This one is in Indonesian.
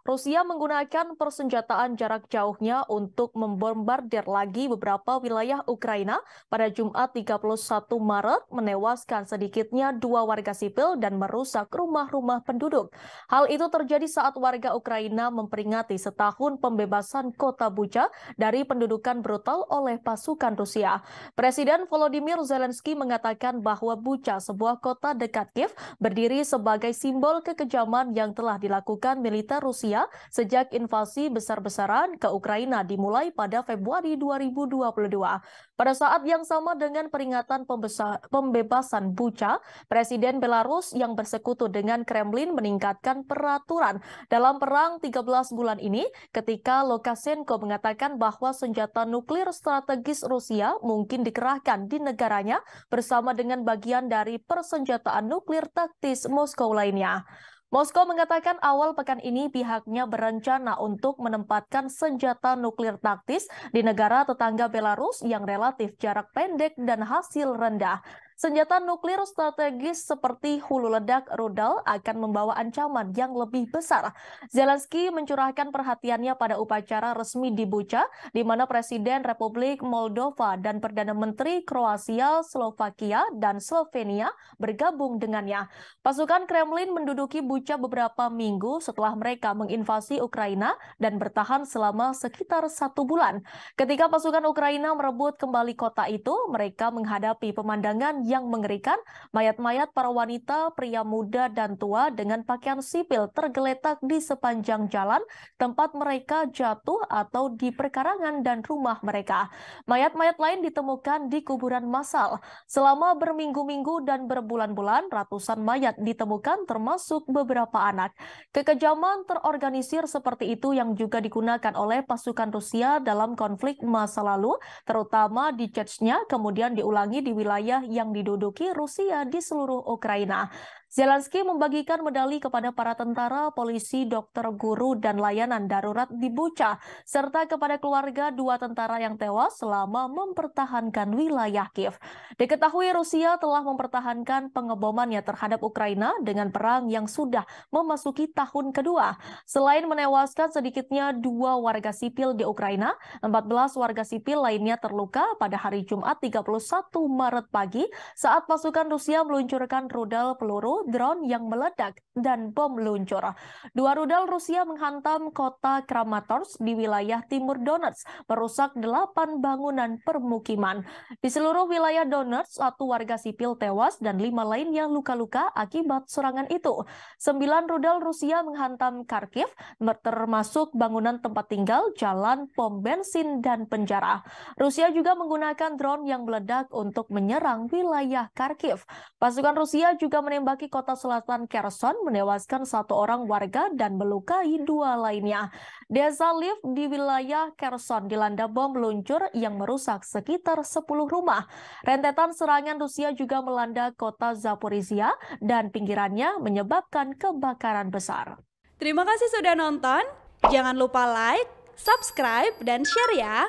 Rusia menggunakan persenjataan jarak jauhnya untuk membombardir lagi beberapa wilayah Ukraina pada Jumat 31 Maret menewaskan sedikitnya dua warga sipil dan merusak rumah-rumah penduduk. Hal itu terjadi saat warga Ukraina memperingati setahun pembebasan kota Bucha dari pendudukan brutal oleh pasukan Rusia. Presiden Volodymyr Zelensky mengatakan bahwa Bucha, sebuah kota dekat Kiev, berdiri sebagai simbol kekejaman yang telah dilakukan militer Rusia Rusia sejak invasi besar-besaran ke Ukraina dimulai pada Februari 2022. Pada saat yang sama dengan peringatan pembebasan Bucha, Presiden Belarus yang bersekutu dengan Kremlin meningkatkan peraturan dalam perang 13 bulan ini ketika Lukashenko mengatakan bahwa senjata nuklir strategis Rusia mungkin dikerahkan di negaranya bersama dengan bagian dari persenjataan nuklir taktis Moskow lainnya. Moskow mengatakan awal pekan ini pihaknya berencana untuk menempatkan senjata nuklir taktis di negara tetangga Belarus yang relatif jarak pendek dan hasil rendah. Senjata nuklir strategis seperti hulu ledak rudal akan membawa ancaman yang lebih besar. Zelensky mencurahkan perhatiannya pada upacara resmi di Bucha, di mana Presiden Republik Moldova dan Perdana Menteri Kroasia, Slovakia, dan Slovenia bergabung dengannya. Pasukan Kremlin menduduki Bucha beberapa minggu setelah mereka menginvasi Ukraina dan bertahan selama sekitar satu bulan. Ketika pasukan Ukraina merebut kembali kota itu, mereka menghadapi pemandangan yang mengerikan, mayat-mayat para wanita, pria muda, dan tua dengan pakaian sipil tergeletak di sepanjang jalan tempat mereka jatuh atau di perkarangan dan rumah mereka. Mayat-mayat lain ditemukan di kuburan massal. Selama berminggu-minggu dan berbulan-bulan, ratusan mayat ditemukan termasuk beberapa anak. Kekejaman terorganisir seperti itu yang juga digunakan oleh pasukan Rusia dalam konflik masa lalu, terutama di Chechnya, kemudian diulangi di wilayah yang diduduki Rusia di seluruh Ukraina. Zelensky membagikan medali kepada para tentara, polisi, dokter, guru, dan layanan darurat di Bucha, serta kepada keluarga dua tentara yang tewas selama mempertahankan wilayah Kiev. Diketahui Rusia telah mempertahankan pengebomannya terhadap Ukraina dengan perang yang sudah memasuki tahun kedua. Selain menewaskan sedikitnya dua warga sipil di Ukraina, 14 warga sipil lainnya terluka pada hari Jumat 31 Maret pagi saat pasukan Rusia meluncurkan rudal peluru drone yang meledak, dan bom luncur. Dua rudal Rusia menghantam kota Kramatorsk di wilayah timur Donetsk, merusak delapan bangunan permukiman. Di seluruh wilayah Donetsk, satu warga sipil tewas dan lima lainnya luka-luka akibat serangan itu. Sembilan rudal Rusia menghantam Kharkiv, termasuk bangunan tempat tinggal, jalan, pom bensin, dan penjara. Rusia juga menggunakan drone yang meledak untuk menyerang wilayah Kharkiv. Pasukan Rusia juga menembaki Kota Selatan Kherson menewaskan satu orang warga dan melukai dua lainnya. Desa lift di wilayah Kherson dilanda bom meluncur yang merusak sekitar 10 rumah. Rentetan serangan Rusia juga melanda kota Zaporizhia dan pinggirannya menyebabkan kebakaran besar. Terima kasih sudah nonton. Jangan lupa like, subscribe, dan share ya.